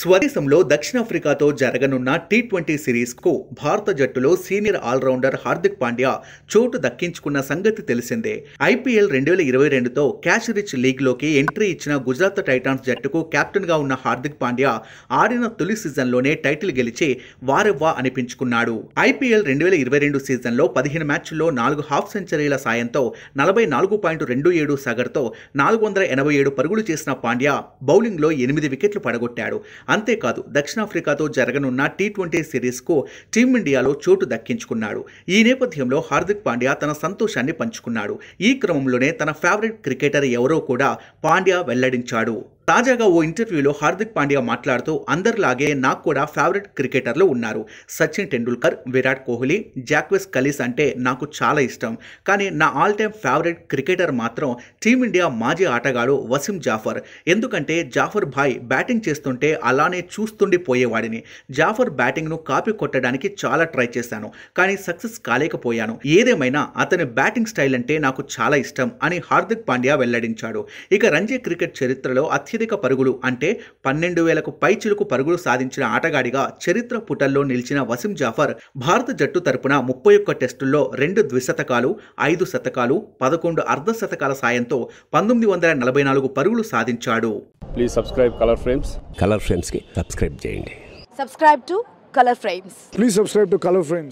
స్వదేశంలో దక్షిణాఫ్రికాతో జరగనున్న T twenty సిరీస్కు భారత జట్టులో సీనియర్ ఆల్రౌండర్ హార్దిక్ పాండ్యా చోటు దక్కించుకున్న సంగతి తెలిసిందే ఐపీఎల్ రెండు వేల ఇరవై రెండుతో క్యాష్ రిచ్ లీగ్లోకి ఎంట్రీ ఇచ్చిన గుజరాత్ టైటాన్స్ జట్టుకు కెప్టెన్గా ఉన్న హార్దిక్ పాండ్యా ఆడిన తొలి సీజన్లోనే టైటిల్ గెలిచి వారెవ్వా అనిపించుకున్నాడు ఐపీఎల్ రెండు వేల ఇరవై రెండు సీజన్లో పదిహేను మ్యాచ్ల్లో నాలుగు హాఫ్ సెంచరీల సాయంతో నలభై నాలుగు పాయింట్ రెండు ఏడు సగర్తో నాలుగు వందల ఎనభై ఏడు పరుగులు చేసిన పాండ్యా బౌలింగ్లో ఎనిమిది వికెట్లు పడగొట్టాడు అంతేకాదు దక్షిణాఫ్రికాతో జరగనున్న టీ ట్వంటీ సిరీస్కు టీమిండియాలో చోటు దక్కించుకున్నాడు ఈ నేపథ్యంలో హార్దిక్ పాండ్యా తన సంతోషాన్ని పంచుకున్నాడు ఈ క్రమంలోనే తన ఫేవరెట్ క్రికెటర్ ఎవరో కూడా పాండ్యా వెల్లడించాడు తాజాగా ఓ ఇంటర్వ్యూలో హార్దిక్ పాండ్యా మాట్లాడుతూ అందరిలాగే నాకు కూడా ఫేవరెట్ క్రికెటర్లు ఉన్నారు సచిన్ టెండూల్కర్ విరాట్ కోహ్లీ జాక్వెస్ కలీస్ అంటే నాకు చాలా ఇష్టం కానీ నా ఆల్ టైమ్ ఫేవరెట్ క్రికెటర్ మాత్రం టీమిండియా మాజీ ఆటగాడు వసీం జాఫర్ ఎందుకంటే జాఫర్ భాయ్ బ్యాటింగ్ చేస్తుంటే అలానే చూస్తుండిపోయేవాడిని జాఫర్ బ్యాటింగ్ను కాపీ కొట్టడానికి చాలా ట్రై చేశాను కానీ సక్సెస్ కాలేకపోయాను ఏదేమైనా అతని బ్యాటింగ్ స్టైల్ అంటే నాకు చాలా ఇష్టం అని హార్దిక్ పాండ్యా వెల్లడించాడు ఇక రంజీ క్రికెట్ చరిత్రలో అత్యంత అత్యధిక పరుగులు అంటే పన్నెండు వేలకు పై పైచిలుకు పరుగులు సాధించిన ఆటగాడిగా చరిత్ర పుటల్లో నిలిచిన వసీం జాఫర్ భారత జట్టు తరపున ముప్పై ఒక్క టెస్టుల్లో రెండు ద్విశతకాలు ఐదు శతకాలు పదకొండు అర్ధ శతకాల సాయంతో పంతొమ్మిది వందల నలభై నాలుగు పరుగులు సాధించాడు please subscribe colour frames colour frames కి సబ్స్క్రైబ్ చేయండి subscribe to colour frames please subscribe to colour frames